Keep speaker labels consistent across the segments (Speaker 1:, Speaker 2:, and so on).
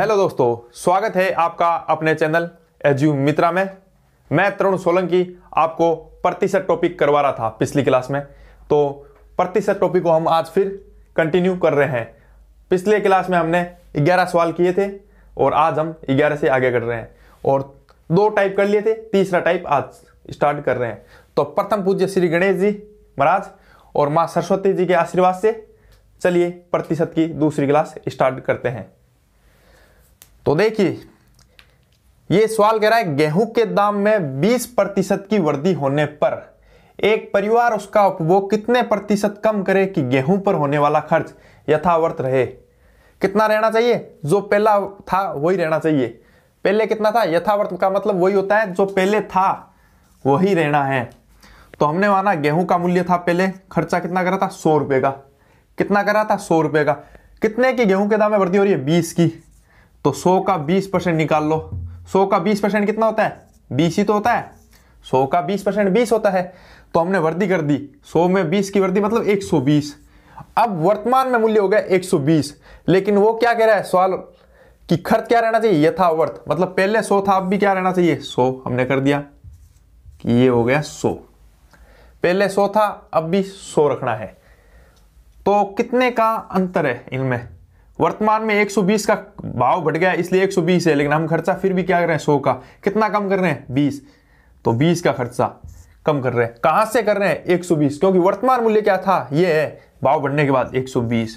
Speaker 1: hello दोस्तों स्वागत है आपका अपने चैनल एजू मित्रा में मैं तरुण सोलंकी आपको प्रतिशत टॉपिक करवा रहा था पिछली क्लास में तो प्रतिशत टॉपिक को हम आज फिर कंटिन्यू कर रहे हैं पिछले क्लास में हमने 11 सवाल किए थे और आज हम 11 से आगे कर रहे हैं और दो टाइप कर लिए थे तीसरा टाइप आज स्टार्ट कर रहे हैं तो प्रथम पूज्य श्री गणेश जी महाराज और माँ सरस्वती जी के आशीर्वाद से चलिए प्रतिशत की दूसरी क्लास स्टार्ट करते हैं तो देखिए ये सवाल कह रहा है गेहूं के दाम में 20 प्रतिशत की वृद्धि होने पर एक परिवार उसका उपभोग कितने प्रतिशत कम करे कि गेहूं पर होने वाला खर्च यथावर्त रहे कितना रहना चाहिए जो पहला था वही रहना चाहिए पहले कितना था यथावर्त का मतलब वही होता है जो पहले था वही रहना है तो हमने माना गेहूं का मूल्य था पहले खर्चा कितना करा था सौ रुपए का कितना करा था सौ रुपए का कितने की गेहूं के दाम में वृद्धि हो रही है बीस की तो 100 का 20 परसेंट निकाल लो 100 का 20 परसेंट कितना होता है 20 ही तो होता है 100 का 20 परसेंट बीस होता है तो हमने वृद्धि कर दी 100 में 20 की वृद्धि मतलब 120 अब वर्तमान में मूल्य हो गया 120 लेकिन वो क्या कह रहा है सवाल कि खर्च क्या रहना चाहिए यथावर्थ मतलब पहले 100 था अब भी क्या रहना चाहिए 100 हमने कर दिया कि ये हो गया 100 पहले 100 था अब भी 100 रखना है तो कितने का अंतर है इनमें वर्तमान में 120 का भाव बढ़ गया इसलिए 120 है लेकिन हम खर्चा फिर भी क्या कर रहे हैं 100 का कितना कम कर रहे हैं 20 तो 20 का खर्चा कम कर रहे हैं कहां से कर रहे हैं 120 क्योंकि वर्तमान मूल्य क्या था ये है भाव बढ़ने के बाद 120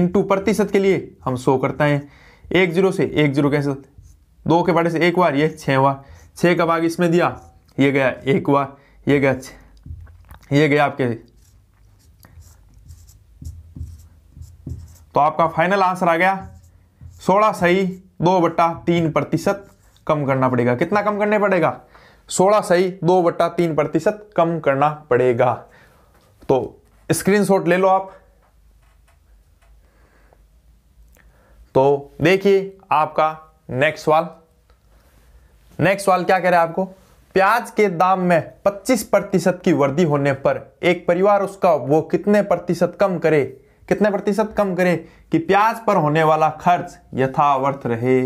Speaker 1: इनटू प्रतिशत के लिए हम 100 करते हैं एक जीरो से एक जीरो कैसे दो के बड़े से एक बार ये छः बार छः का भाग इसमें दिया ये गया एक बार ये गया ये गया आपके तो आपका फाइनल आंसर आ गया सोलह सही दो बट्टा तीन प्रतिशत कम करना पड़ेगा कितना कम करने पड़ेगा सोलह सही दो बट्टा तीन प्रतिशत कम करना पड़ेगा तो स्क्रीनशॉट ले लो आप तो देखिए आपका नेक्स्ट सवाल नेक्स्ट सवाल क्या कह रहे हैं आपको प्याज के दाम में 25 प्रतिशत की वृद्धि होने पर एक परिवार उसका वो कितने प्रतिशत कम करे कितने प्रतिशत कम करें कि प्याज पर होने वाला खर्च यथावर्थ रहे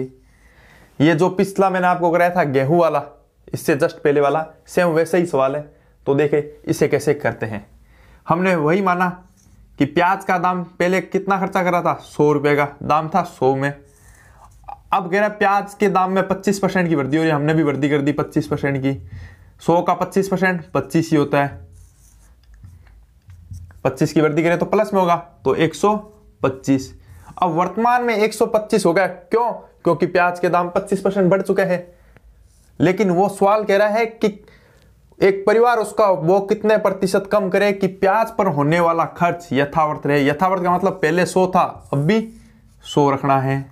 Speaker 1: ये जो पिछला मैंने आपको कराया था गेहूं वाला इससे जस्ट पहले वाला सेम वैसे ही सवाल है तो देखें इसे कैसे करते हैं हमने वही माना कि प्याज का दाम पहले कितना खर्चा करा था सौ रुपये का दाम था सौ में अब कह रहा प्याज के दाम में पच्चीस परसेंट की वृद्धि हो रही है हमने भी वृद्धि कर दी पच्चीस परसेंट की सौ का पच्चीस परसेंट पच्चीस ही होता है 25 की वृद्धि करें तो प्लस में होगा तो 125 अब वर्तमान में 125 हो गया क्यों क्योंकि प्याज के दाम 25 परसेंट बढ़ चुके हैं लेकिन वो सवाल कह रहा है कि एक परिवार उसका वो कितने प्रतिशत कम करे कि प्याज पर होने वाला खर्च यथावर्त रहे यथावर्त का मतलब पहले सो था अब भी सो रखना है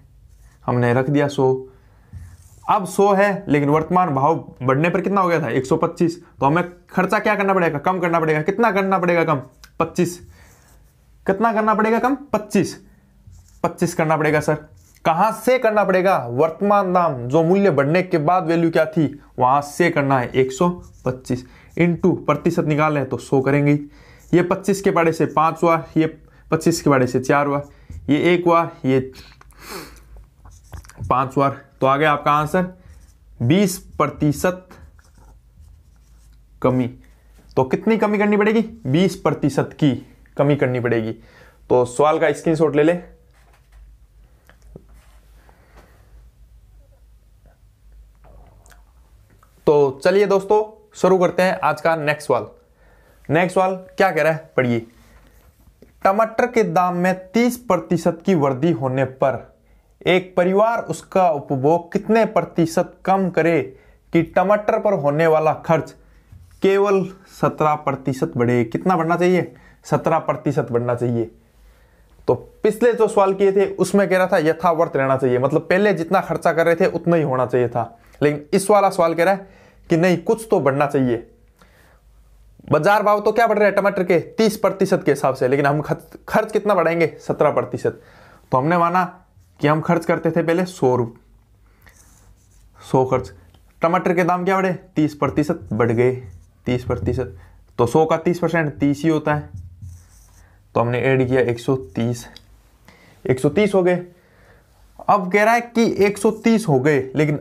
Speaker 1: हमने रख दिया सो अब सो है लेकिन वर्तमान भाव बढ़ने पर कितना हो गया था 125 तो हमें खर्चा क्या करना पड़ेगा कम करना पड़ेगा कितना करना पड़ेगा कम पच्चीस कितना करना पड़ेगा कम पच्चीस पच्चीस करना पड़ेगा सर कहां से करना पड़ेगा वर्तमान दाम जो मूल्य बढ़ने के बाद वैल्यू क्या थी वहां से करना है 125 सौ पच्चीस इंटू प्रतिशत निकाल तो 100 करेंगे ये 25 के बाड़े से पांच हुआ ये 25 के बाड़े से चार हुआ ये एक हुआ ये पांच हुआ तो आ गया आपका आंसर 20 प्रतिशत कमी तो कितनी कमी करनी पड़ेगी बीस प्रतिशत की कमी करनी पड़ेगी तो सवाल का स्क्रीनशॉट ले ले तो चलिए दोस्तों शुरू करते हैं आज का नेक्स्ट सवाल नेक्स्ट सवाल क्या कह रहा है पढ़िए टमाटर के दाम में 30 प्रतिशत की वृद्धि होने पर एक परिवार उसका उपभोग कितने प्रतिशत कम करे कि टमाटर पर होने वाला खर्च केवल सत्रह प्रतिशत बढ़े कितना बढ़ना चाहिए सत्रह प्रतिशत बढ़ना चाहिए तो पिछले जो सवाल किए थे उसमें कह रहा था यथावर्त रहना चाहिए मतलब पहले जितना खर्चा कर रहे थे उतना ही होना चाहिए था लेकिन इस वाला सवाल कह रहा है कि नहीं कुछ तो बढ़ना चाहिए बाजार भाव तो क्या बढ़ रहे हैं टमाटर के तीस प्रतिशत के हिसाब से लेकिन हम खर्च कितना बढ़ाएंगे सत्रह प्रतिशत तो हमने माना कि हम खर्च करते थे पहले सौ रुप सौ खर्च टमाटर के दाम क्या बढ़े तीस प्रतिशत बढ़ गए तीस प्रतिशत तो सौ का तीस परसेंट तीस ही होता है तो हमने ऐड किया एक सौ तीस एक सौ तीस हो गए अब कह रहा है कि एक सौ तीस हो गए लेकिन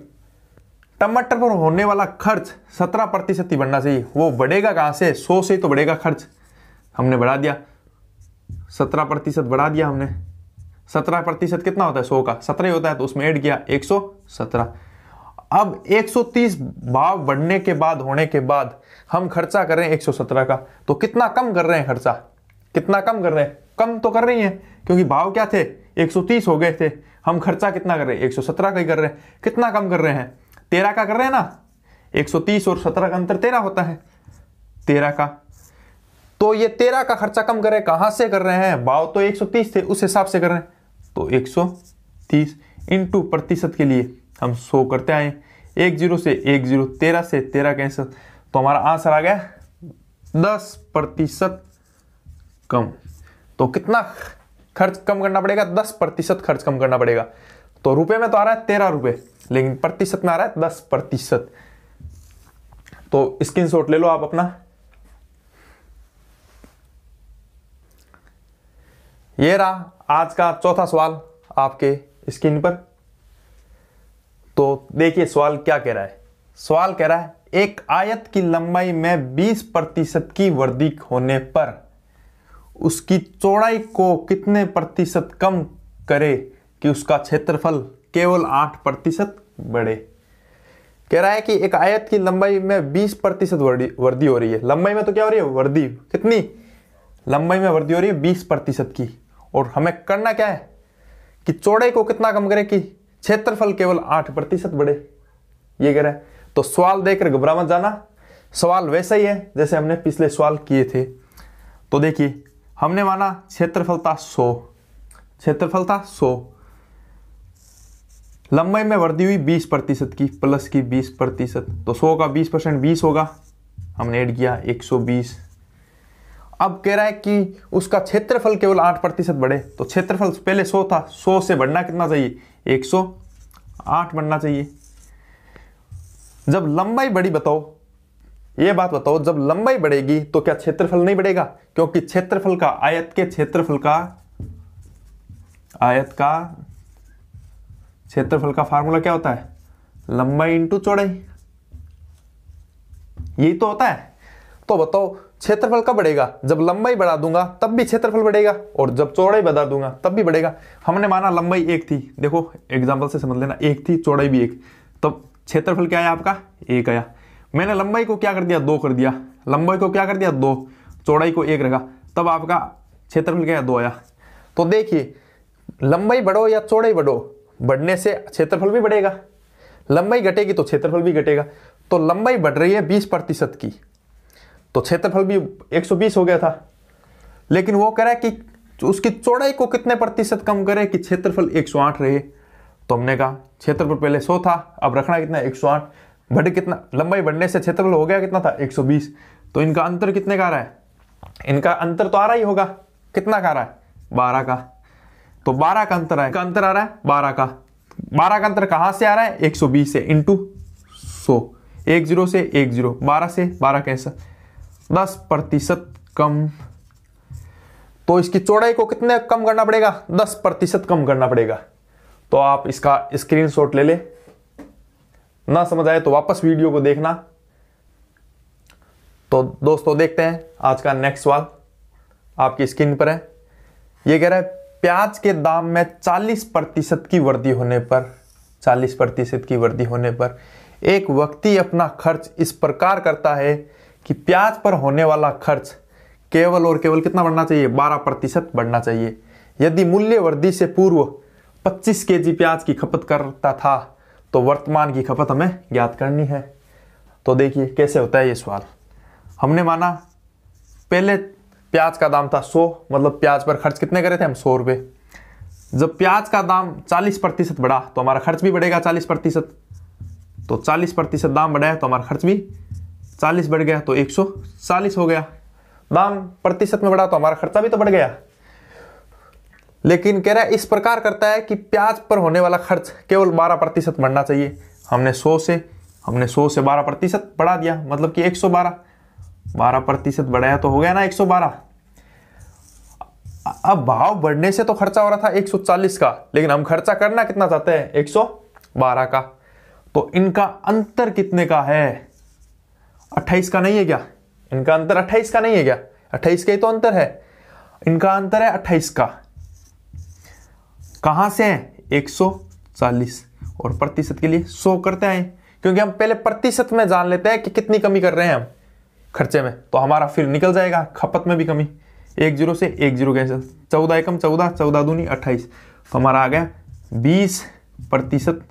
Speaker 1: टमाटर पर होने वाला खर्च सत्रह प्रतिशत ही बढ़ना चाहिए वो बढ़ेगा कहाँ से सौ से तो बढ़ेगा खर्च हमने बढ़ा दिया सत्रह प्रतिशत बढ़ा दिया हमने सत्रह प्रतिशत कितना होता है सौ का सत्रह होता है तो उसमें ऐड किया एक सौ सत्रह अब 130 भाव बढ़ने के बाद होने के बाद हम खर्चा कर रहे हैं 117 का तो कितना कम कर रहे हैं खर्चा कितना कम कर रहे हैं कम तो कर रही हैं क्योंकि भाव क्या थे 130 हो गए थे हम खर्चा कितना कर रहे हैं 117 का ही कर रहे हैं कितना कम कर रहे हैं तेरह का कर रहे हैं ना 130 और 17 का अंतर तेरह होता है तेरह का तो ये तेरह का खर्चा कम कर रहे हैं कहाँ से कर रहे हैं भाव तो 130 थे उस हिसाब से कर रहे हैं तो 130 सौ तीस इंटू प्रतिशत के लिए हम शो करते आए एक जीरो से एक जीरो तेरह से तेरह कैंसिल तो हमारा आंसर आ गया दस प्रतिशत कम तो कितना खर्च कम करना पड़ेगा दस प्रतिशत खर्च कम करना पड़ेगा तो रुपए में तो आ रहा है तेरह रुपए लेकिन प्रतिशत में आ रहा है दस प्रतिशत तो स्क्रीन शॉट ले लो आप अपना ये रहा आज का चौथा सवाल आपके स्क्रीन पर तो देखिए सवाल क्या कह रहा है सवाल कह रहा है एक आयत की लंबाई में 20 प्रतिशत की वृद्धि होने पर उसकी चौड़ाई को कितने प्रतिशत कम करे कि उसका क्षेत्रफल केवल 8 प्रतिशत बढ़े कह रहा है कि एक आयत की लंबाई में 20 प्रतिशत वृद्धि हो रही है लंबाई में तो क्या हो रही है वृद्धि कितनी लंबाई में वृद्धि हो रही है 20 प्रतिशत की और हमें करना क्या है कि चौड़ाई को कितना कम करे कि क्षेत्रफल केवल आठ प्रतिशत बढ़े ये कह रहे हैं तो सवाल देकर घबरा मत जाना सवाल वैसा ही है जैसे हमने पिछले सवाल किए थे तो देखिए हमने माना क्षेत्रफल था सौ क्षेत्रफल था सौ लंबाई में वृद्धि हुई बीस प्रतिशत की प्लस की बीस प्रतिशत तो सो का बीस परसेंट बीस होगा हमने ऐड किया एक सौ बीस अब कह रहा है कि उसका क्षेत्रफल केवल आठ प्रतिशत बढ़े तो क्षेत्रफल पहले सो था सो से बढ़ना कितना चाहिए 108 बनना चाहिए जब लंबाई बड़ी बताओ ये बात बताओ जब लंबाई बढ़ेगी तो क्या क्षेत्रफल नहीं बढ़ेगा क्योंकि क्षेत्रफल का आयत के क्षेत्रफल का आयत का क्षेत्रफल का फार्मूला क्या होता है लंबाई इंटू चौड़ाई यही तो होता है तो बताओ क्षेत्रफल कब बढ़ेगा जब लंबाई बढ़ा दूंगा तब भी क्षेत्रफल बढ़ेगा और जब चौड़ाई बढ़ा दूंगा तब भी बढ़ेगा हमने माना लंबाई एक थी देखो एग्जाम्पल से समझ लेना एक थी चौड़ाई भी एक तब तो क्षेत्रफल क्या आया आपका एक आया मैंने लंबाई को क्या कर दिया दो कर दिया लंबाई को क्या कर दिया दो चौड़ाई को एक रखा तब आपका क्षेत्रफल क्या दो आया तो देखिए लंबाई बढ़ो या चौड़ाई बढ़ो बढ़ने से क्षेत्रफल भी बढ़ेगा लंबाई घटेगी तो क्षेत्रफल भी घटेगा तो लंबाई बढ़ रही है बीस प्रतिशत की तो क्षेत्रफल भी 120 हो गया था लेकिन वो करे कि उसकी चौड़ाई को कितने प्रतिशत कम करे कि क्षेत्रफल 108 रहे तो हमने कहा क्षेत्रफल पहले 100 था अब रखना कितना 108 बढ़ कितना लंबाई बढ़ने से क्षेत्रफल हो गया कितना था 120 तो इनका अंतर कितने का आ रहा है इनका अंतर तो आ रहा ही होगा कितना का रहा है बारह का तो बारह का अंतर आया अंतर आ रहा है बारह का बारह का अंतर कहाँ से आ रहा है एक सौ बीस से इंटू सो एक जीरो से एक जीरो बारह से बारह कैसा दस प्रतिशत कम तो इसकी चौड़ाई को कितने कम करना पड़ेगा दस प्रतिशत कम करना पड़ेगा तो आप इसका स्क्रीनशॉट ले ले ना समझ आए तो वापस वीडियो को देखना तो दोस्तों देखते हैं आज का नेक्स्ट सवाल आपकी स्क्रीन पर है ये कह रहा है प्याज के दाम में 40 प्रतिशत की वृद्धि होने पर 40 प्रतिशत की वृद्धि होने पर एक व्यक्ति अपना खर्च इस प्रकार करता है कि प्याज पर होने वाला खर्च केवल और केवल कितना बढ़ना चाहिए 12 प्रतिशत बढ़ना चाहिए यदि मूल्य वृद्धि से पूर्व 25 जी प्याज की खपत करता था तो वर्तमान की खपत हमें ज्ञात करनी है तो देखिए कैसे होता है ये सवाल हमने माना पहले प्याज का दाम था 100 मतलब प्याज पर खर्च कितने करे थे हम सौ रुपये जब प्याज का दाम 40 प्रतिशत बढ़ा तो हमारा खर्च भी बढ़ेगा 40 प्रतिशत तो 40 प्रतिशत दाम बढ़ाया तो हमारा खर्च भी चालीस बढ़ गया तो एक सौ चालीस हो गया दाम प्रतिशत में बढ़ा तो हमारा खर्चा भी तो बढ़ गया लेकिन कह रहा है इस प्रकार करता है कि प्याज पर होने वाला खर्च केवल बारह प्रतिशत बढ़ना चाहिए हमने सौ से हमने सौ से बारह प्रतिशत बढ़ा दिया मतलब कि एक सौ बारह बारह प्रतिशत बढ़ाया तो हो गया ना एक सौ बारह अब भाव बढ़ने से तो खर्चा हो रहा था 140 का लेकिन हम खर्चा करना कितना चाहते हैं बारह का तो इनका अंतर कितने का है अट्ठाईस का नहीं है क्या इनका अंतर अट्ठाईस का नहीं है क्या अट्ठाईस का ही तो अंतर है इनका अंतर है अट्ठाईस का कहां से है एक सौ चालीस और प्रतिशत के लिए सो करते हैं क्योंकि हम पहले प्रतिशत में जान लेते हैं कि कितनी कमी कर रहे हैं हम खर्चे में तो हमारा फिर निकल जाएगा खपत में भी कमी एक जीरो से एक जीरो कैंसिल चौदह एकम चौदह चौदह दूनी अट्ठाईस तो हमारा आ गया बीस प्रतिशत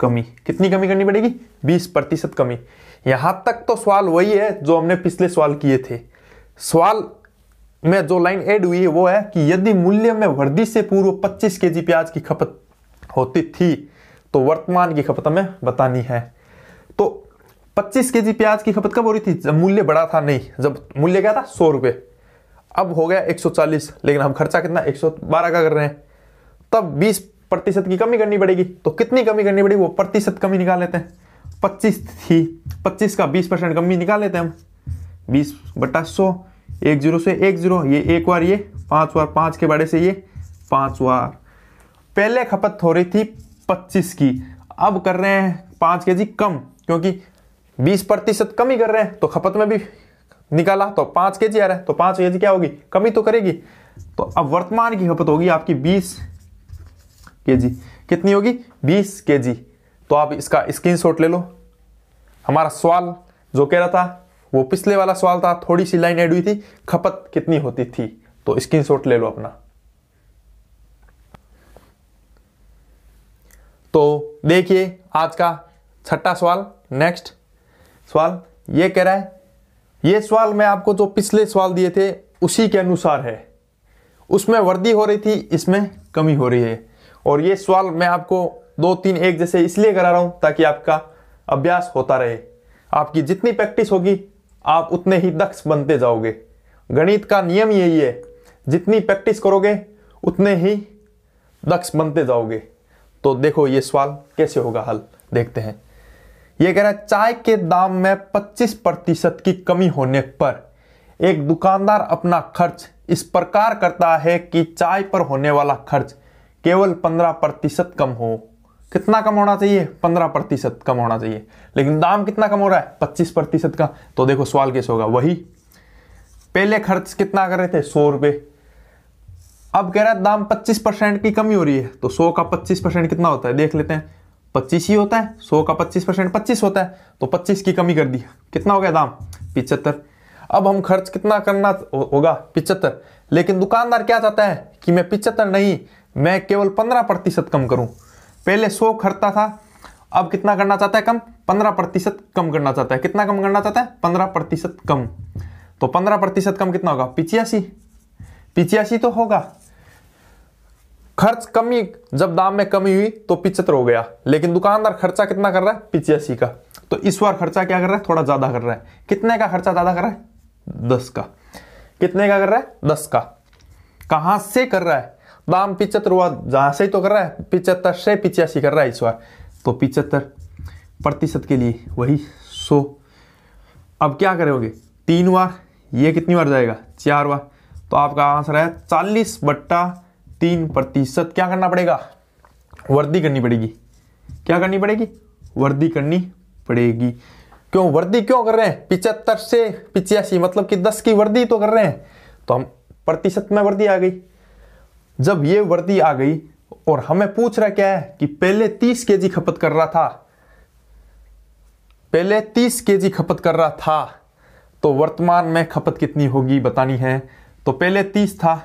Speaker 1: कमी कितनी कमी करनी पड़ेगी बीस प्रतिशत कमी यहाँ तक तो सवाल वही है जो हमने पिछले सवाल किए थे सवाल में जो लाइन ऐड हुई है वो है कि यदि मूल्य में वृद्धि से पूर्व 25 जी प्याज की खपत होती थी तो वर्तमान की खपत हमें बतानी है तो 25 जी प्याज की खपत कब हो रही थी जब मूल्य बड़ा था नहीं जब मूल्य क्या था सौ रुपये अब हो गया 140 लेकिन हम खर्चा कितना 112 का कर रहे हैं तब 20 प्रतिशत की कमी करनी पड़ेगी तो कितनी कमी करनी पड़ेगी वो प्रतिशत कमी निकाल लेते हैं 25 थी 25 का 20 परसेंट कमी निकाल लेते हैं हम 20 बट्टा सौ एक जीरो से एक जीरो ये एक बार ये पाँच बार पाँच के बड़े से ये पाँच बार पहले खपत हो रही थी 25 की अब कर रहे हैं पाँच के जी कम क्योंकि 20 प्रतिशत कम ही कर रहे हैं तो खपत में भी निकाला तो पाँच के जी आ रहा है तो पाँच के जी क्या होगी कमी तो करेगी तो अब वर्तमान की खपत होगी आपकी बीस के जी कितनी होगी बीस के जी तो आप इसका स्क्रीनशॉट ले लो हमारा सवाल जो कह रहा था वो पिछले वाला सवाल था थोड़ी सी लाइन ऐड हुई थी खपत कितनी होती थी तो स्क्रीनशॉट ले लो अपना तो देखिए आज का छठा सवाल नेक्स्ट सवाल ये कह रहा है ये सवाल मैं आपको जो पिछले सवाल दिए थे उसी के अनुसार है उसमें वृद्धि हो रही थी इसमें कमी हो रही है और ये सवाल मैं आपको दो तीन एक जैसे इसलिए करा रहा हूं ताकि आपका अभ्यास होता रहे आपकी जितनी प्रैक्टिस होगी आप उतने ही दक्ष बनते जाओगे गणित का नियम यही है जितनी प्रैक्टिस करोगे उतने ही दक्ष बनते जाओगे तो देखो ये सवाल कैसे होगा हल देखते हैं ये कह रहा है चाय के दाम में 25 प्रतिशत की कमी होने पर एक दुकानदार अपना खर्च इस प्रकार करता है कि चाय पर होने वाला खर्च केवल 15 प्रतिशत कम हो कितना कम होना चाहिए पंद्रह प्रतिशत कम होना चाहिए लेकिन दाम कितना कम हो रहा है पच्चीस प्रतिशत का तो देखो सवाल कैसे होगा वही पहले खर्च कितना कर रहे थे सौ रुपये अब कह रहा है दाम पच्चीस परसेंट की कमी हो रही है तो सौ का पच्चीस परसेंट कितना होता है देख लेते हैं पच्चीस ही होता है सौ का पच्चीस परसेंट पच्चीस होता है तो पच्चीस की कमी कर दी कितना हो गया दाम पिचहत्तर अब हम खर्च कितना करना होगा पिचहत्तर लेकिन दुकानदार क्या चाहता है कि मैं पिचहत्तर नहीं मैं केवल पंद्रह प्रतिशत कम करूं पहले सौ खर्चता था अब कितना करना चाहता है कम पंद्रह प्रतिशत कम करना चाहता है कितना कम करना चाहता है पंद्रह प्रतिशत कम तो पंद्रह प्रतिशत कम कितना होगा पिचियासी पिचियासी तो होगा खर्च कमी जब दाम में कमी हुई तो पिचहत्तर हो गया लेकिन दुकानदार खर्चा कितना कर रहा है पिचियासी का तो इस बार खर्चा क्या कर रहा है थोड़ा ज्यादा कर रहा है कितने का खर्चा ज्यादा कर रहा है दस का कितने का कर रहा है दस का कहां से कर रहा है दाम पिचहत्तर हुआ जहाँ से ही तो कर रहा है पिचहत्तर से पिचासी कर रहा है इस बार तो पिचहत्तर प्रतिशत के लिए वही सो अब क्या करोगे तीन बार ये कितनी बार जाएगा चार बार तो आपका आंसर है चालीस बट्टा तीन प्रतिशत क्या करना पड़ेगा वर्दी करनी पड़ेगी क्या करनी पड़ेगी वर्दी करनी पड़ेगी क्यों वर्दी क्यों कर रहे हैं पिचहत्तर से पिचासी मतलब कि दस की वर्दी तो कर रहे हैं तो हम प्रतिशत में वर्दी आ गई जब ये वर्दी आ गई और हमें पूछ रहा क्या है कि पहले 30 केजी खपत कर रहा था पहले 30 केजी खपत कर रहा था तो वर्तमान में खपत कितनी होगी बतानी है तो पहले 30 था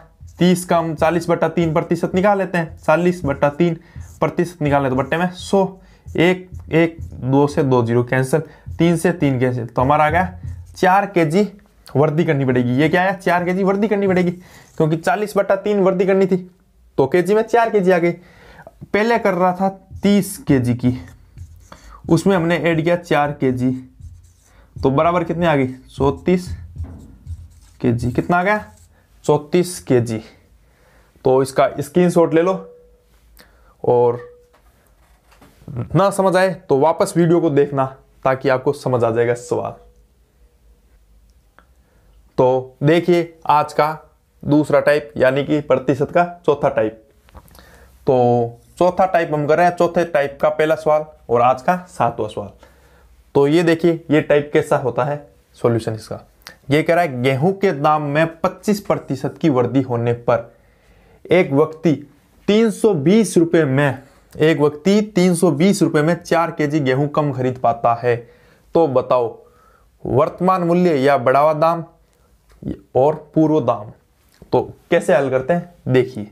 Speaker 1: 30 कम चालीस बटा तीन प्रतिशत निकाल लेते हैं चालीस बटा तीन प्रतिशत निकाल तो बट्टे में सो एक एक दो से दो जीरो कैंसिल तीन से तीन कैंसिल तो हमारा आ गया चार के जी वर्दी करनी पड़ेगी ये क्या है चार के जी वर्दी करनी पड़ेगी क्योंकि चालीस बटा तीन वर्दी करनी थी तो के जी में चार के जी आ गई पहले कर रहा था तीस के जी की उसमें हमने ऐड किया चार के जी तो बराबर कितने आ गई चौतीस के जी कितना आ गया चौंतीस के जी तो इसका स्क्रीन शॉट ले लो और ना समझ आए तो वापस वीडियो को देखना ताकि आपको समझ आ जाएगा सवाल तो देखिए आज का दूसरा टाइप यानी कि प्रतिशत का चौथा टाइप तो चौथा टाइप हम कर रहे हैं चौथे टाइप का पहला सवाल और आज का सातवां सवाल तो ये देखिए ये टाइप कैसा होता है सॉल्यूशन इसका ये कह रहा है गेहूं के दाम में 25 प्रतिशत की वृद्धि होने पर एक व्यक्ति तीन रुपए में एक व्यक्ति तीन रुपए में चार जी गेहूं कम खरीद पाता है तो बताओ वर्तमान मूल्य या बढ़ावा दाम और पूर्व दाम तो कैसे हल करते हैं देखिए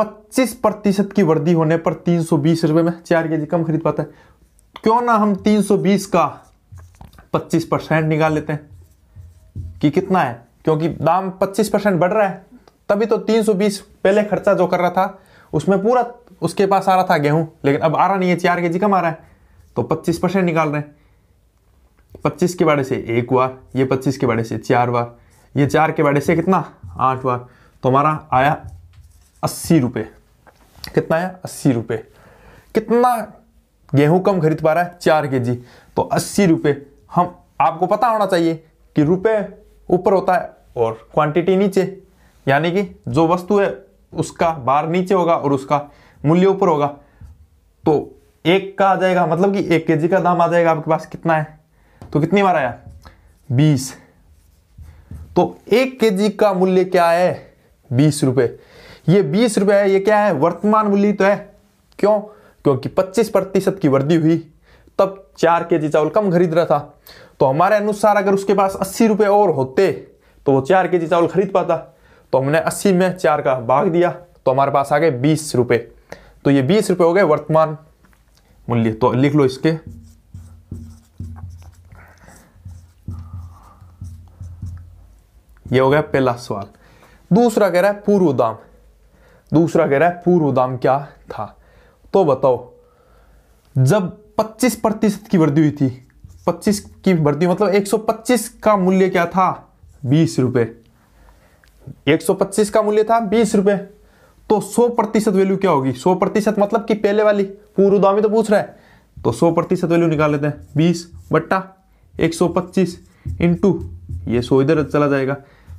Speaker 1: 25 प्रतिशत की वृद्धि होने पर तीन रुपए में चार के जी कम खरीद पाता है क्यों ना हम 320 का 25 परसेंट निकाल लेते हैं कि कितना है क्योंकि दाम 25 परसेंट बढ़ रहा है तभी तो 320 पहले खर्चा जो कर रहा था उसमें पूरा उसके पास आ रहा था गेहूं लेकिन अब आ रहा नहीं है चार के जी कम आ रहा है तो 25 परसेंट निकाल रहे हैं पच्चीस के बारे से एक बार ये पच्चीस के बारे से चार बार ये चार के बारे से कितना आठ बार तो हमारा आया अस्सी रुपये कितना आया अस्सी रुपये कितना गेहूं कम खरीद पा रहा है चार के जी तो अस्सी रुपये हम आपको पता होना चाहिए कि रुपये ऊपर होता है और क्वांटिटी नीचे यानी कि जो वस्तु है उसका बार नीचे होगा और उसका मूल्य ऊपर होगा तो एक का आ जाएगा मतलब कि एक के जी का दाम आ जाएगा आपके पास कितना है तो कितनी बार आया बीस तो एक के का मूल्य क्या है बीस रुपए ये बीस रुपए है ये क्या है वर्तमान मूल्य तो है क्यों क्योंकि पच्चीस प्रतिशत की वृद्धि हुई तब चार के जी चावल कम खरीद रहा था तो हमारे अनुसार अगर उसके पास अस्सी रुपए और होते तो वो चार के जी चावल खरीद पाता तो हमने अस्सी में चार का भाग दिया तो हमारे पास आ गए बीस रुपए तो ये बीस रुपए हो गए वर्तमान मूल्य तो लिख लो इसके ये हो गया पहला सवाल दूसरा कह रहा है पूर्व दाम दूसरा कह रहा है पूर्व दाम क्या था तो बताओ जब 25 प्रतिशत की वृद्धि हुई थी 25 की वृद्धि मतलब 125 का मूल्य क्या था बीस रुपए एक का मूल्य था बीस रुपए तो 100 प्रतिशत वैल्यू क्या होगी 100 प्रतिशत मतलब कि पहले वाली पूर्व दाम ही तो पूछ रहा है तो 100 प्रतिशत वैल्यू निकाल लेते हैं 20 बट्टा 125 इंटू ये सो इधर चला जाएगा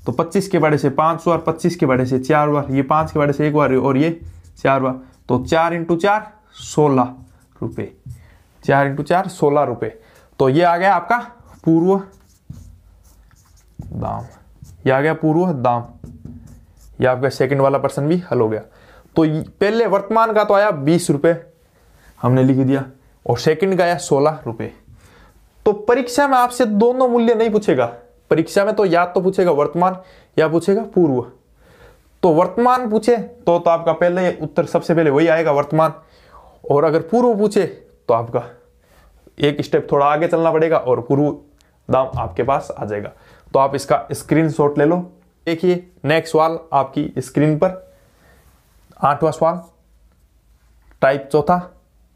Speaker 1: तो 25 के बड़े से पांच बार 25 के बड़े से चार बार ये पांच के बड़े से एक बार और ये चार बार तो चार इंटू चार सोलह रुपये चार इंटू चार सोलह रुपये तो ये आ गया आपका पूर्व दाम ये आ गया पूर्व दाम ये आपका सेकंड वाला पर्सन भी हल हो गया तो पहले वर्तमान का तो आया बीस रुपये हमने लिख दिया और सेकंड का आया सोलह रुपये तो परीक्षा में आपसे दोनों मूल्य नहीं पूछेगा परीक्षा में तो याद तो पूछेगा वर्तमान या पूछेगा पूर्व तो वर्तमान पूछे तो तो आपका पहले उत्तर सबसे पहले वही आएगा वर्तमान और अगर पूर्व पूछे तो आपका एक स्टेप थोड़ा आगे चलना पड़ेगा और पूर्व दाम आपके पास आ जाएगा तो आप इसका स्क्रीन ले लो देखिए नेक्स्ट सवाल आपकी स्क्रीन पर आठवां सवाल टाइप चौथा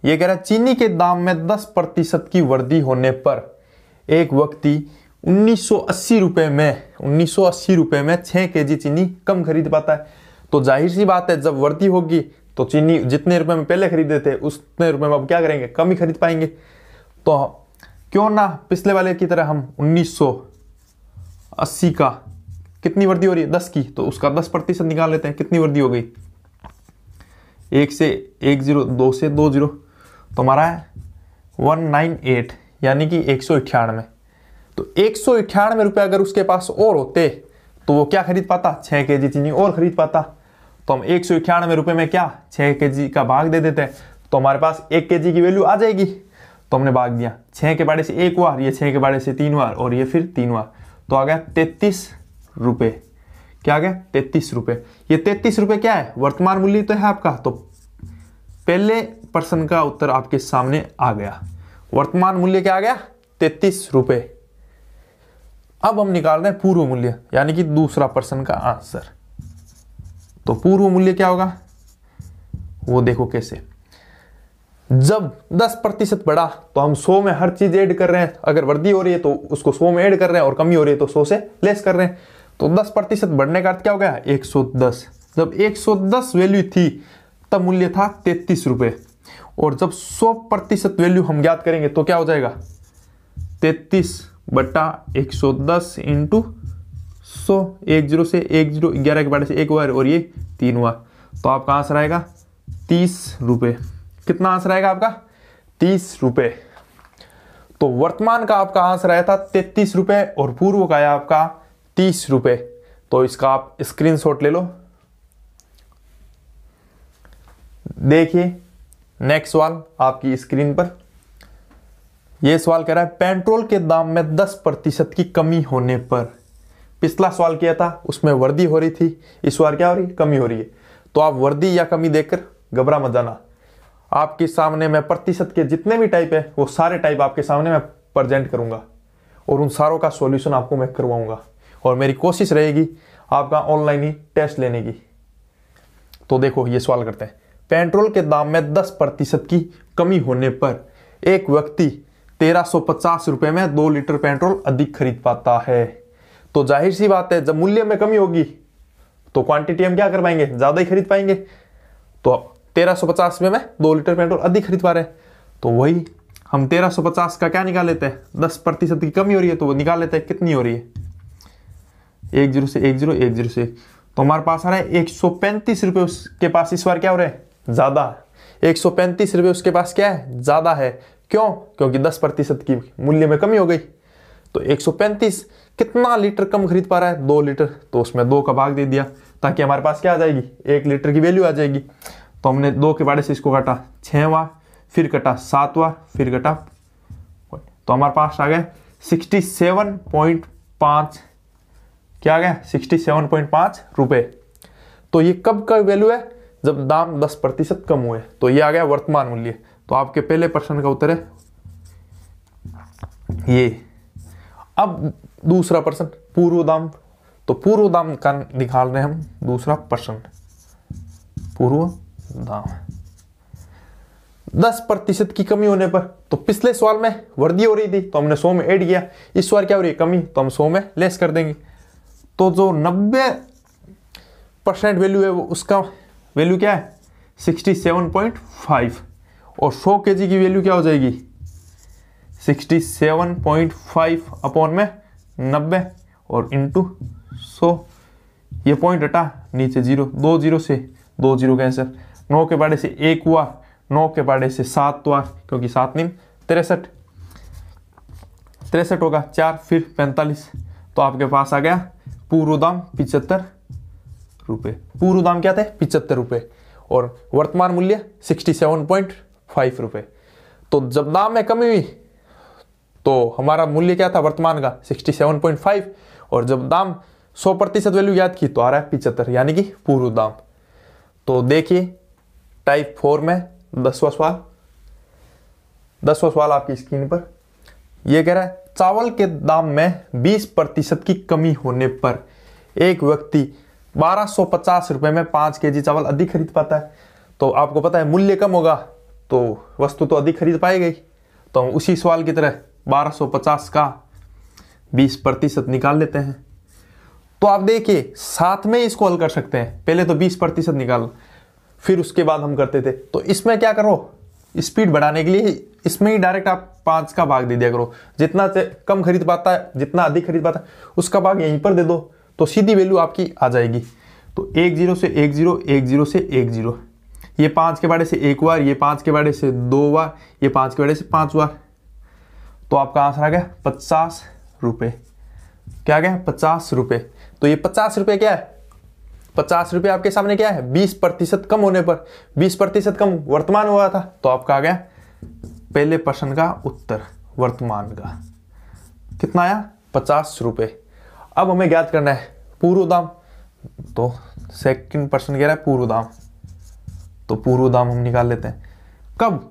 Speaker 1: ये कह रहा है चीनी के दाम में 10 प्रतिशत की वृद्धि होने पर एक व्यक्ति उन्नीस रुपए में उन्नीस रुपए में छः के जी चीनी कम खरीद पाता है तो जाहिर सी बात है जब वर्दी होगी तो चीनी जितने रुपए में पहले खरीदे थे उतने रुपए में अब क्या करेंगे कम ही खरीद पाएंगे तो क्यों ना पिछले वाले की तरह हम 1980 का कितनी वर्दी हो रही है दस की तो उसका दस प्रतिशत निकाल लेते हैं कितनी वर्दी हो गई एक से एक जीरो दो से दो जीरो तो हमारा है वन नाइन एट यानी कि एक सौ अठानवे तो एक सौ इक्यानवे रुपये अगर उसके पास और होते तो वो क्या खरीद पाता छः के जी चीनी और खरीद पाता तो हम एक सौ इक्यानवे रुपये में क्या छः के जी का भाग दे देते हैं तो हमारे पास एक के जी की वैल्यू आ जाएगी तो हमने भाग दिया छः के बाड़े से एक बार ये छः के बाड़े से तीन बार और ये फिर तीन बार तो आ गया तैतीस रुपये क्या आ गया तैतीस रुपये ये तैतीस रुपये क्या है वर्तमान मूल्य तो है आपका तो पहले प्रश्न का उत्तर आपके सामने आ गया वर्तमान मूल्य क्या आ गया तैतीस रुपये अब हम निकाल रहे हैं पूर्व मूल्य यानी कि दूसरा पर्सन का आंसर तो पूर्व मूल्य क्या होगा वो देखो कैसे जब 10 प्रतिशत बढ़ा तो हम 100 में हर चीज ऐड कर रहे हैं अगर वृद्धि हो रही है तो उसको 100 में ऐड कर रहे हैं और कमी हो रही है तो 100 से लेस कर रहे हैं तो 10 प्रतिशत बढ़ने का अर्थ क्या हो गया 110 जब 110 वैल्यू थी तब मूल्य था तैतीस रुपये और जब 100 प्रतिशत वैल्यू हम ज्ञात करेंगे तो क्या हो जाएगा तैतीस बट्टा एक सौ दस इंटू सौ एक जीरो से एक जीरो ग्यारह के बारे से एक हुआ और ये तीन हुआ तो आपका आंसर आएगा तीस रुपये कितना आंसर आएगा आपका तीस रुपये तो वर्तमान का आपका आंसर आया था तैतीस रुपये और पूर्व का आया आपका तीस रुपये तो इसका आप शॉट ले लो देखिए नेक्स्ट सवाल आपकी स्क्रीन पर ये सवाल कह रहा है पेट्रोल के दाम में 10 प्रतिशत की कमी होने पर पिछला सवाल किया था उसमें वर्दी हो रही थी इस बार क्या हो रही है कमी हो रही है तो आप वर्दी या कमी देखकर घबरा मत जाना आपके सामने मैं प्रतिशत के जितने भी टाइप है वो सारे टाइप आपके सामने मैं प्रजेंट करूँगा और उन सारों का सोल्यूशन आपको मैं करवाऊँगा और मेरी कोशिश रहेगी आपका ऑनलाइन ही टेस्ट लेने की तो देखो ये सवाल करते हैं पेट्रोल के दाम में 10 प्रतिशत की कमी होने पर एक व्यक्ति 1350 रुपए में दो लीटर पेट्रोल अधिक खरीद पाता है तो जाहिर सी बात है जब मूल्य में कमी होगी तो क्वांटिटी हम क्या कर पाएंगे ज़्यादा ही खरीद पाएंगे तो तेरह सौ पचास रुपये में दो लीटर पेट्रोल अधिक खरीद पा रहे तो वही हम तेरह सौ पचास का क्या निकाल लेते हैं दस प्रतिशत की कमी हो रही है तो वो निकाल लेते हैं कितनी हो रही है एक जीरो से एक जीरो एक जीरो से तो हमारे पास आ रहा है एक सौ पैंतीस रुपये उसके पास इस बार क्या हो रहा है ज़्यादा एक सौ पैंतीस रुपये उसके पास क्या है ज़्यादा है क्यों क्योंकि दस प्रतिशत की मूल्य में कमी हो गई तो 135 कितना लीटर कम खरीद पा रहा है दो लीटर तो उसमें दो का भाग दे दिया ताकि हमारे पास क्या आ जाएगी एक लीटर की वैल्यू आ जाएगी तो हमने दो के बाड़े से इसको काटा छवा फिर कटा सातवा फिर कटा तो हमारे पास आ गया सिक्सटी सेवन पॉइंट पांच क्या आ गया सिक्सटी सेवन पॉइंट पांच रुपये तो ये कब का वैल्यू है जब दाम दस प्रतिशत कम हुए तो ये आ गया वर्तमान मूल्य तो आपके पहले प्रश्न का उत्तर है ये अब दूसरा प्रश्न पूर्व दाम तो पूर्व दाम का निकाल रहे हम दूसरा प्रश्न पूर्व दाम दस प्रतिशत की कमी होने पर तो पिछले सवाल में वृद्धि हो रही थी तो हमने सौ में ऐड किया इस बार क्या हो रही है कमी तो हम सौ में लेस कर देंगे तो जो नब्बे परसेंट वैल्यू है वो उसका वैल्यू क्या है सिक्सटी सेवन पॉइंट फाइव और 100 के की वैल्यू क्या हो जाएगी 67.5 अपॉन में 90 और इंटू सो ये पॉइंट हटा नीचे जीरो दो जीरो से दो जीरो का आंसर नौ के बाड़े से एक हुआ नौ के पाड़े से सात हुआ क्योंकि सात नीम तिरसठ तिरसठ होगा चार फिर पैंतालीस तो आपके पास आ गया पूर्व दाम पिचहत्तर रुपये पूर्व दाम क्या थे पिचहत्तर रुपये और वर्तमान मूल्य सिक्सटी सेवन पॉइंट फाइव रुपए तो जब दाम में कमी हुई तो हमारा मूल्य क्या था वर्तमान का सिक्सटी सेवन पॉइंट फाइव और जब दाम सौ प्रतिशत वैल्यू याद की तो आ रहा है पिचहत्तर यानी कि पूर्व दाम तो देखिए टाइप फोर में दसवा सवाल दसवा सवाल आपकी स्क्रीन पर यह कह रहा है चावल के दाम में 20 प्रतिशत की कमी होने पर एक व्यक्ति बारह सौ पचास रुपए में पांच के जी चावल अधिक खरीद पाता है तो आपको पता है मूल्य कम होगा तो वस्तु तो अधिक खरीद पाई गई तो हम उसी सवाल की तरह 1250 का 20 प्रतिशत निकाल लेते हैं तो आप देखिए साथ में इसको हल कर सकते हैं पहले तो 20 प्रतिशत निकाल फिर उसके बाद हम करते थे तो इसमें क्या करो स्पीड बढ़ाने के लिए इसमें ही डायरेक्ट आप पाँच का भाग दे दिया करो जितना कम खरीद पाता है जितना अधिक खरीद पाता है उसका भाग यहीं पर दे दो तो सीधी वैल्यू आपकी आ जाएगी तो एक जीरो से एक जीरो एक जीरो से एक जीरो ये पांच के बारे से एक बार ये पांच के बारे से दो बार ये पांच के बारे से पांच बार तो आपका आंसर आ गया पचास रुपये क्या गया पचास रुपये तो ये पचास रुपये क्या है पचास रुपये आपके सामने क्या है बीस प्रतिशत कम होने पर बीस प्रतिशत कम वर्तमान हुआ था तो आपका आ गया पहले प्रश्न का उत्तर वर्तमान का कितना आया पचास रुपये अब हमें ज्ञात करना है पूर्व दाम तो सेकंड प्रश्न कह रहा है पूर्व दाम तो पूर्व दाम हम निकाल लेते हैं कब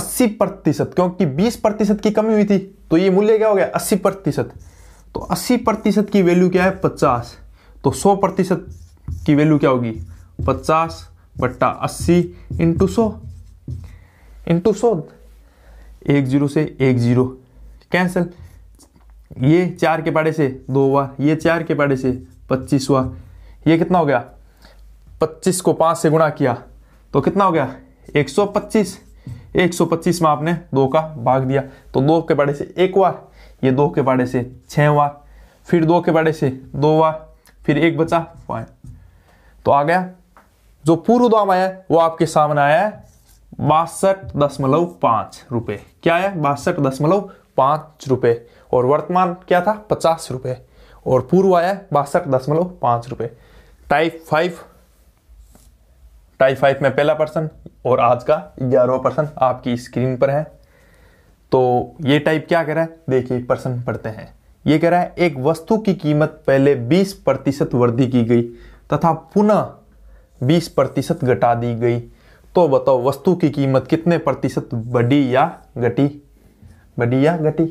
Speaker 1: 80 प्रतिशत क्योंकि 20 प्रतिशत की कमी हुई थी तो ये मूल्य क्या हो गया 80 प्रतिशत तो 80 प्रतिशत की वैल्यू क्या है 50 तो 100 प्रतिशत की वैल्यू क्या होगी 50 बट्टा अस्सी इंटू सौ इंटू सौ एक जीरो से एक जीरो कैंसिल ये चार के पाड़े से दो बार ये चार के पाड़े से पच्चीस बार ये कितना हो गया पच्चीस को पाँच से गुणा किया तो कितना हो गया 125 125 में आपने दो का भाग दिया तो दो के बाड़े से एक बार ये दो के बाड़े से छ बार फिर दो के बाड़े से दो बार फिर एक बचा फाइन तो आ गया जो पूर्व दाम आया वो आपके सामने आया है बासठ दशमलव पांच रुपये क्या है बासठ दशमलव पांच रुपये और वर्तमान क्या था पचास रुपये और पूर्व आया है बासठ दशमलव पांच रुपये टाइप फाइव टाई फाइव में पहला पर्सन और आज का ग्यारहवा पर्सन आपकी स्क्रीन पर है तो ये टाइप क्या कह रहा है देखिए पर्सन पढ़ते हैं ये कह रहा है एक वस्तु की कीमत पहले 20 प्रतिशत वृद्धि की गई तथा पुनः 20 प्रतिशत घटा दी गई तो बताओ वस्तु की कीमत कितने प्रतिशत बढ़ी या घटी बढ़ी या घटी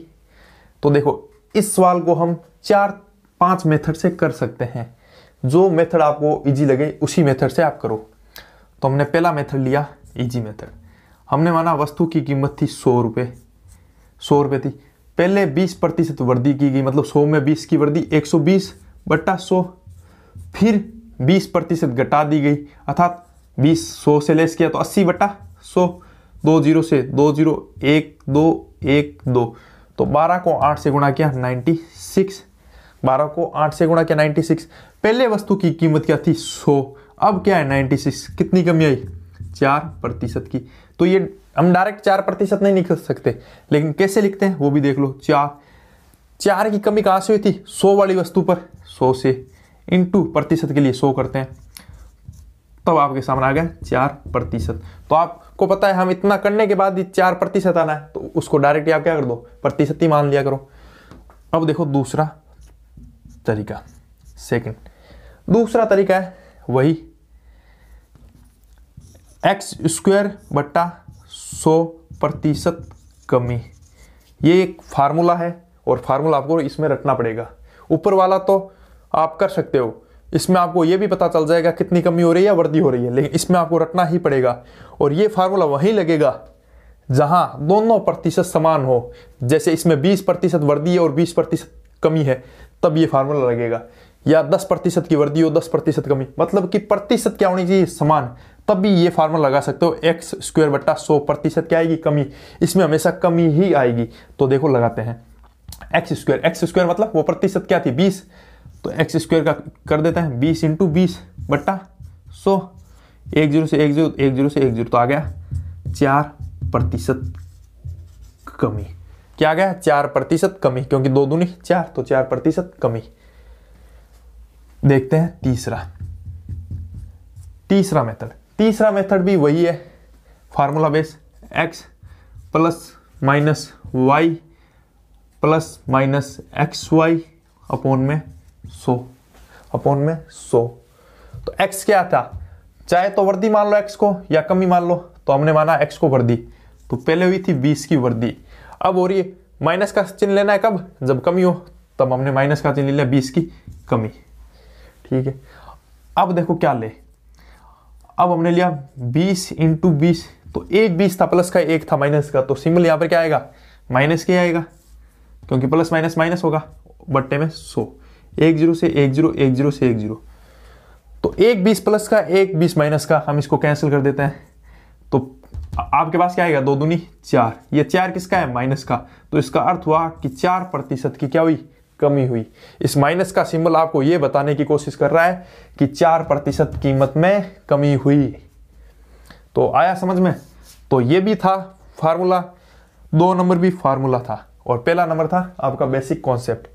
Speaker 1: तो देखो इस सवाल को हम चार पांच मेथड से कर सकते हैं जो मेथड आपको इजी लगे उसी मेथड से आप करो तो हमने पहला मेथड लिया इजी मेथड हमने माना वस्तु की कीमत थी सौ रुपये सौ रुपये थी पहले बीस प्रतिशत वृद्धि की गई मतलब सौ में बीस की वृद्धि एक सौ बीस बट्टा सौ फिर बीस प्रतिशत घटा दी गई अर्थात बीस सौ से लेस किया तो अस्सी बट्टा सौ दो जीरो से दो जीरो एक दो एक दो तो बारह को आठ से गुणा किया नाइन्टी सिक्स बारह को आठ से गुणा किया नाइन्टी सिक्स पहले वस्तु की कीमत क्या थी सौ अब क्या है नाइन्टी सिक्स कितनी कमी आई चार प्रतिशत की तो ये हम डायरेक्ट चार प्रतिशत नहीं लिख सकते लेकिन कैसे लिखते हैं वो भी देख लो चार चार की कमी कहाँ से हुई थी सौ वाली वस्तु पर सौ से इंटू प्रतिशत के लिए सौ करते हैं तब तो आपके सामने आ गया चार प्रतिशत तो आपको पता है हम इतना करने के बाद ये चार प्रतिशत आना है तो उसको डायरेक्ट आप क्या कर दो प्रतिशत ही मान लिया करो अब देखो दूसरा तरीका सेकंड दूसरा तरीका है वही एक्स स्क्वायर बट्टा सौ प्रतिशत कमी ये एक फार्मूला है और फार्मूला आपको इसमें रखना पड़ेगा ऊपर वाला तो आप कर सकते हो इसमें आपको ये भी पता चल जाएगा कितनी कमी हो रही है या वृद्धि हो रही है लेकिन इसमें आपको रखना ही पड़ेगा और ये फार्मूला वहीं लगेगा जहां दोनों प्रतिशत समान हो जैसे इसमें 20 प्रतिशत वृद्धि है और 20 प्रतिशत कमी है तब ये फार्मूला लगेगा या 10 प्रतिशत की वृद्धि हो 10 प्रतिशत कमी मतलब कि प्रतिशत क्या होनी चाहिए समान तब भी ये फार्मूला लगा सकते हो एक्स स्क्वायर बट्टा सौ प्रतिशत क्या आएगी कमी इसमें हमेशा कमी ही आएगी तो देखो लगाते हैं एक्स स्क्वायर एक्स स्क्वायर मतलब वो प्रतिशत क्या थी बीस तो एक्स स्क्वायर का कर देते हैं बीस इंटू बीस बट्टा सौ एक जीरो से एक जीरो एक जीरो से एक जीरो तो आ गया चार प्रतिशत कमी क्या आ गया चार प्रतिशत कमी क्योंकि दो दूनी चार तो चार प्रतिशत कमी देखते हैं तीसरा तीसरा मेथड तीसरा मेथड भी वही है formula base x plus minus y plus minus x y upon में सो अपोन में सो तो एक्स क्या था चाहे तो वर्दी मान लो एक्स को या कमी मान लो तो हमने माना एक्स को वर्दी तो पहले हुई थी बीस की वर्दी अब हो रही है माइनस का चिन्ह लेना है कब जब कमी हो तब हमने माइनस का चिन्ह लिया बीस की कमी ठीक है अब देखो क्या ले अब हमने लिया 20 इंटू बीस तो एक 20 था प्लस का एक था माइनस का तो सिंबल यहां पर क्या आएगा माइनस के आएगा क्योंकि प्लस माइनस माइनस होगा बट्टे में सो एक जीरो से एक जीरो एक जीरो से एक जीरो तो एक बीस प्लस का एक बीस माइनस का हम इसको कैंसिल कर देते हैं तो आपके पास क्या आएगा दो दूनी चार ये चार किसका है माइनस का तो इसका अर्थ हुआ कि चार प्रतिशत की क्या हुई कमी हुई इस माइनस का सिंबल आपको यह बताने की कोशिश कर रहा है कि चार प्रतिशत कीमत में कमी हुई तो आया समझ में तो यह भी था फार्मूला दो नंबर भी फार्मूला था और पहला नंबर था आपका बेसिक कॉन्सेप्ट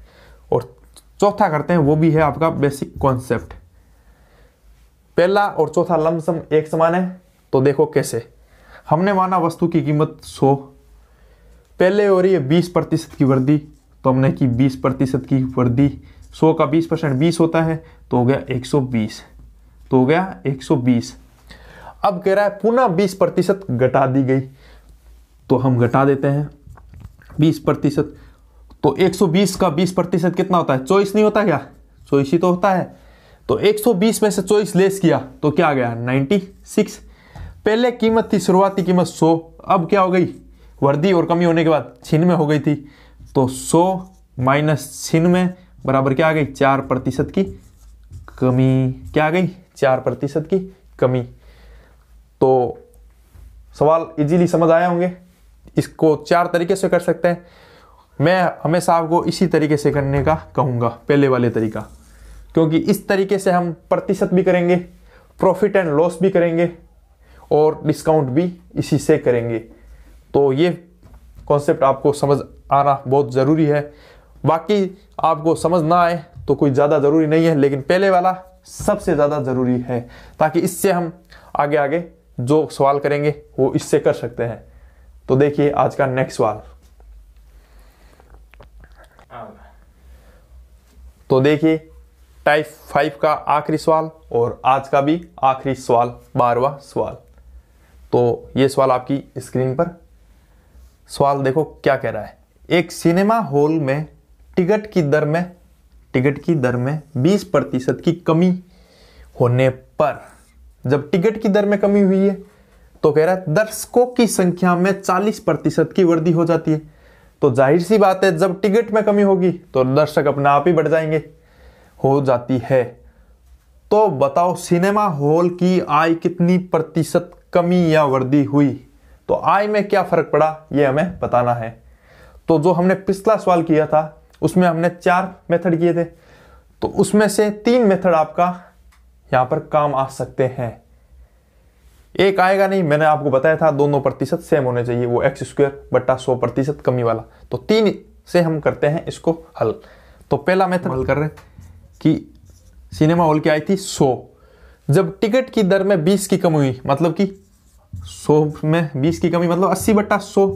Speaker 1: और चौथा करते हैं वो भी है आपका बेसिक कॉन्सेप्ट पहला और चौथा लमसम एक समान है तो देखो कैसे हमने माना वस्तु की कीमत सौ पहले हो रही है बीस प्रतिशत की वृद्धि तो हमने की 20 प्रतिशत की वृद्धि 100 का 20 परसेंट बीस होता है तो हो गया 120 तो हो गया 120 अब कह रहा है पुनः 20 प्रतिशत घटा दी गई तो हम घटा देते हैं 20 प्रतिशत तो 120 का 20 प्रतिशत कितना होता है चॉइस नहीं होता क्या चॉइस ही तो होता है तो 120 में से चॉइस लेस किया तो क्या आ गया 96 पहले कीमत थी शुरुआती कीमत 100 अब क्या हो गई वर्दी और कमी होने के बाद छीन में हो गई थी तो सौ माइनस छिन्नवे बराबर क्या आ गई चार प्रतिशत की कमी क्या आ गई चार प्रतिशत की कमी तो सवाल इजीली समझ आए होंगे इसको चार तरीके से कर सकते हैं मैं हमेशा आपको इसी तरीके से करने का कहूँगा पहले वाले तरीका क्योंकि इस तरीके से हम प्रतिशत भी करेंगे प्रॉफिट एंड लॉस भी करेंगे और डिस्काउंट भी इसी से करेंगे तो ये कॉन्सेप्ट आपको समझ आना बहुत ज़रूरी है बाकी आपको समझ ना आए तो कोई ज़्यादा ज़रूरी नहीं है लेकिन पहले वाला सबसे ज़्यादा ज़रूरी है ताकि इससे हम आगे आगे जो सवाल करेंगे वो इससे कर सकते हैं तो देखिए आज का नेक्स्ट सवाल तो देखिए टाइप फाइव का आखिरी सवाल और आज का भी आखिरी सवाल बारवा सवाल तो ये सवाल आपकी स्क्रीन पर सवाल देखो क्या कह रहा है एक सिनेमा हॉल में टिकट की दर में टिकट की दर में 20 प्रतिशत की कमी होने पर जब टिकट की दर में कमी हुई है तो कह रहा है दर्शकों की संख्या में 40 प्रतिशत की वृद्धि हो जाती है तो जाहिर सी बात है जब टिकट में कमी होगी तो दर्शक अपने आप ही बढ़ जाएंगे हो जाती है तो बताओ सिनेमा हॉल की आय कितनी प्रतिशत कमी या वृद्धि हुई तो आय में क्या फर्क पड़ा ये हमें बताना है तो जो हमने पिछला सवाल किया था उसमें हमने चार मेथड किए थे तो उसमें से तीन मेथड आपका यहां पर काम आ सकते हैं एक आएगा नहीं मैंने आपको बताया था दोनों प्रतिशत सेम होने चाहिए वो एक्स स्क्वेयर बट्टा सौ प्रतिशत कमी वाला तो तीन से हम करते हैं इसको हल तो पहला मेथड हल कर रहे कि सिनेमा हॉल की आई थी सौ जब टिकट की दर में बीस की कमी हुई मतलब कि सौ में बीस की कमी मतलब अस्सी बट्टा सौ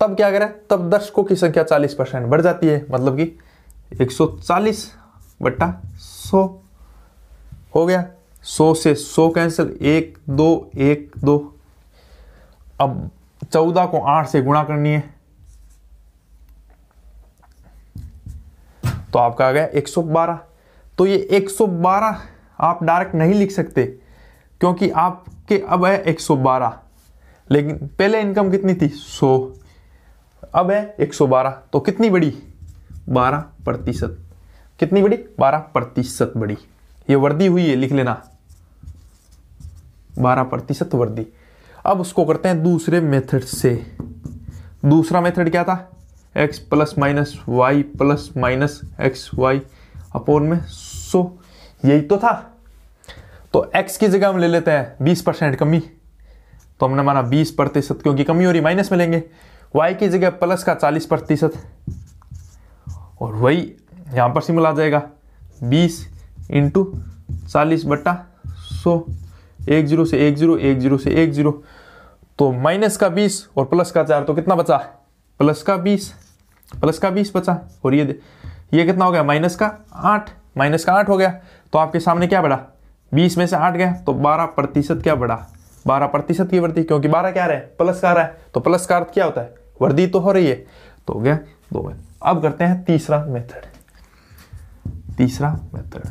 Speaker 1: तब क्या करें तब दर्शकों की संख्या चालीस परसेंट बढ़ जाती है मतलब कि एक सौ चालीस बट्टा सौ हो गया सौ से सौ कैंसिल एक दो एक दो अब चौदह को आठ से गुणा करनी है तो आपका आ गया एक सौ बारह तो ये एक सौ बारह आप डायरेक्ट नहीं लिख सकते क्योंकि आप कि अब है 112 लेकिन पहले इनकम कितनी थी 100 अब है 112 तो कितनी बड़ी 12 प्रतिशत कितनी बड़ी 12 प्रतिशत बड़ी ये वर्दी हुई है लिख लेना 12 प्रतिशत वर्दी अब उसको करते हैं दूसरे मेथड से दूसरा मेथड क्या था x plus minus y plus minus x y upon में सो यही तो था तो x की जगह हम ले लेते हैं 20 परसेंट कमी तो हमने माना 20 प्रतिशत क्योंकि कमी हो रही माइनस में लेंगे y की जगह प्लस का 40 प्रतिशत और वही यहाँ पर सिमल आ जाएगा 20 इंटू चालीस बट्टा सो एक जीरो से एक जीरो एक जीरो से एक जीरो तो माइनस का 20 और प्लस का चार तो कितना बचा प्लस का 20 प्लस का 20 बचा और ये ये कितना हो गया माइनस का 8 माइनस का 8 हो गया तो आपके सामने क्या बढ़ा बीस में से आठ गया तो बारह प्रतिशत क्या बढ़ा बारह प्रतिशत की वृद्धि क्योंकि बारह क्या रहे है प्लस का रहा है तो प्लस का अर्थ क्या होता है वृद्धि तो हो रही है तो हो गया दो है अब करते हैं तीसरा मेथड तीसरा मेथड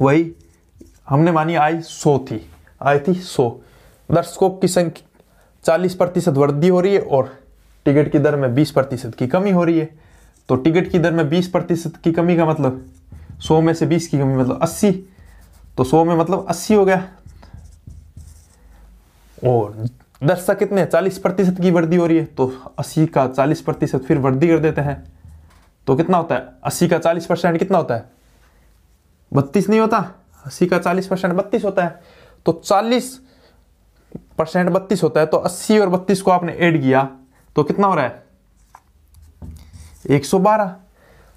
Speaker 1: वही हमने मानी आई सौ थी आई थी सो दर्शकों की संख्या चालीस प्रतिशत वृद्धि हो रही है और टिकट की दर में बीस प्रतिशत की कमी हो रही है तो टिकट की दर में बीस प्रतिशत की कमी का मतलब सौ में से बीस की कमी मतलब अस्सी तो सौ में मतलब अस्सी हो गया और दर्शक कितने चालीस प्रतिशत की वृद्धि हो रही है तो अस्सी का चालीस प्रतिशत फिर वृद्धि कर देते हैं तो कितना होता है अस्सी का चालीस परसेंट कितना होता है बत्तीस नहीं होता अस्सी का चालीस परसेंट बत्तीस होता है तो चालीस परसेंट बत्तीस होता है तो अस्सी और बत्तीस को आपने ऐड किया तो कितना हो रहा है एक सौ बारह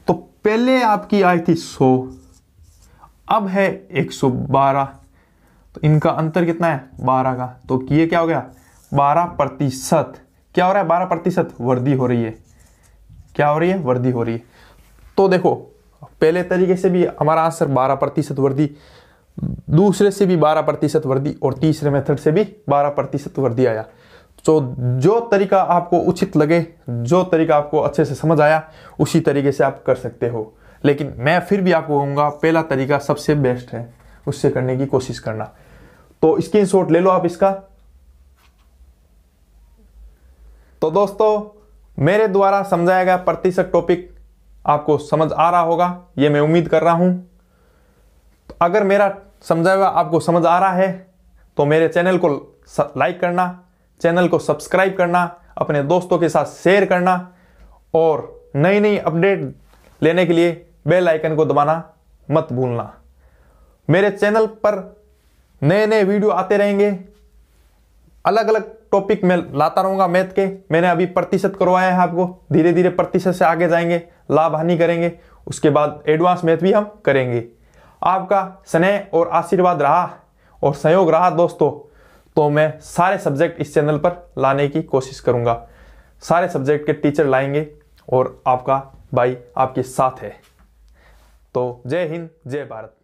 Speaker 1: तो पहले आपकी आई थी सौ अब है 112 तो इनका अंतर कितना है 12 का तो ये क्या हो गया 12 प्रतिशत क्या हो रहा है 12 प्रतिशत वर्दी हो रही है क्या हो रही है वर्दी हो रही है तो देखो पहले तरीके से भी हमारा आंसर 12 प्रतिशत वर्दी दूसरे से भी 12 प्रतिशत वर्दी और तीसरे मेथड से भी 12 प्रतिशत वर्दी आया तो जो तरीका आपको उचित लगे जो तरीका आपको अच्छे से समझ आया उसी तरीके से आप कर सकते हो लेकिन मैं फिर भी आपको कहूँगा पहला तरीका सबसे बेस्ट है उससे करने की कोशिश करना तो स्क्रीन शॉट ले लो आप इसका तो दोस्तों मेरे द्वारा समझाया गया प्रतिशत टॉपिक आपको समझ आ रहा होगा ये मैं उम्मीद कर रहा हूँ तो अगर मेरा समझाया हुआ आपको समझ आ रहा है तो मेरे चैनल को लाइक करना चैनल को सब्सक्राइब करना अपने दोस्तों के साथ शेयर करना और नई नई अपडेट लेने के लिए बेल आइकन को दबाना मत भूलना मेरे चैनल पर नए नए वीडियो आते रहेंगे अलग अलग टॉपिक में लाता रहूंगा मैथ के मैंने अभी प्रतिशत करवाया है आपको धीरे धीरे प्रतिशत से आगे जाएंगे लाभ हानि करेंगे उसके बाद एडवांस मैथ भी हम करेंगे आपका स्नेह और आशीर्वाद रहा और सहयोग रहा दोस्तों तो मैं सारे सब्जेक्ट इस चैनल पर लाने की कोशिश करूंगा सारे सब्जेक्ट के टीचर लाएंगे और आपका भाई आपके साथ है तो जय हिंद जय भारत